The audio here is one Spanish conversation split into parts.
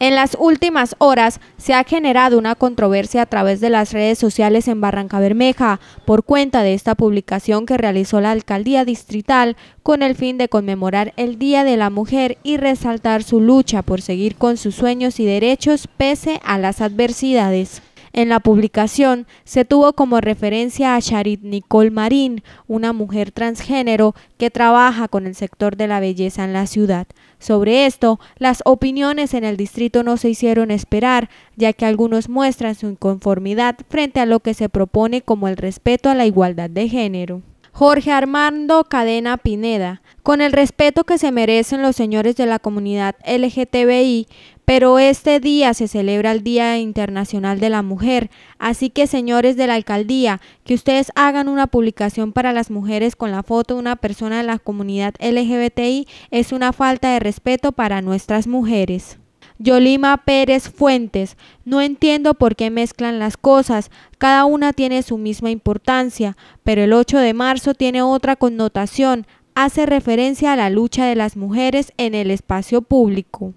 En las últimas horas se ha generado una controversia a través de las redes sociales en Barranca Bermeja por cuenta de esta publicación que realizó la alcaldía distrital con el fin de conmemorar el Día de la Mujer y resaltar su lucha por seguir con sus sueños y derechos pese a las adversidades. En la publicación se tuvo como referencia a Charit Nicole Marín, una mujer transgénero que trabaja con el sector de la belleza en la ciudad. Sobre esto, las opiniones en el distrito no se hicieron esperar, ya que algunos muestran su inconformidad frente a lo que se propone como el respeto a la igualdad de género. Jorge Armando Cadena Pineda. Con el respeto que se merecen los señores de la comunidad LGTBI, pero este día se celebra el Día Internacional de la Mujer, así que señores de la alcaldía, que ustedes hagan una publicación para las mujeres con la foto de una persona de la comunidad LGBTI es una falta de respeto para nuestras mujeres. Yolima Pérez Fuentes. No entiendo por qué mezclan las cosas, cada una tiene su misma importancia, pero el 8 de marzo tiene otra connotación, hace referencia a la lucha de las mujeres en el espacio público.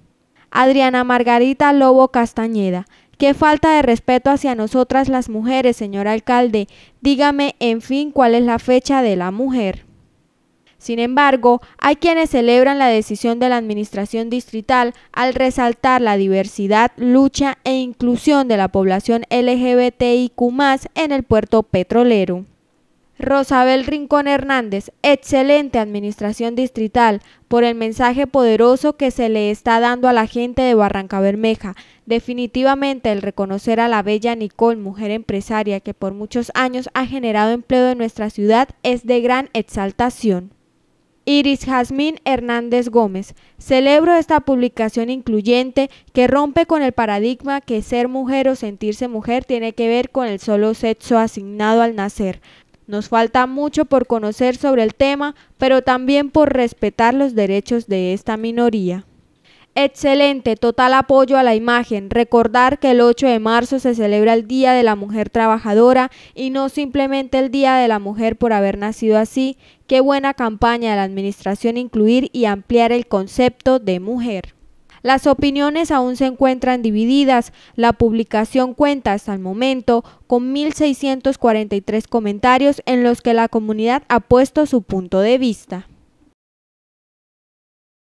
Adriana Margarita Lobo Castañeda. Qué falta de respeto hacia nosotras las mujeres, señor alcalde. Dígame, en fin, cuál es la fecha de la mujer. Sin embargo, hay quienes celebran la decisión de la Administración Distrital al resaltar la diversidad, lucha e inclusión de la población LGBTIQ en el puerto petrolero. Rosabel Rincón Hernández, excelente administración distrital, por el mensaje poderoso que se le está dando a la gente de Barranca Bermeja. Definitivamente el reconocer a la bella Nicole, mujer empresaria que por muchos años ha generado empleo en nuestra ciudad, es de gran exaltación. Iris Jazmín Hernández Gómez. Celebro esta publicación incluyente que rompe con el paradigma que ser mujer o sentirse mujer tiene que ver con el solo sexo asignado al nacer. Nos falta mucho por conocer sobre el tema, pero también por respetar los derechos de esta minoría. Excelente, total apoyo a la imagen. Recordar que el 8 de marzo se celebra el Día de la Mujer Trabajadora y no simplemente el Día de la Mujer por haber nacido así. Qué buena campaña de la Administración incluir y ampliar el concepto de mujer. Las opiniones aún se encuentran divididas. La publicación cuenta hasta el momento con 1.643 comentarios en los que la comunidad ha puesto su punto de vista.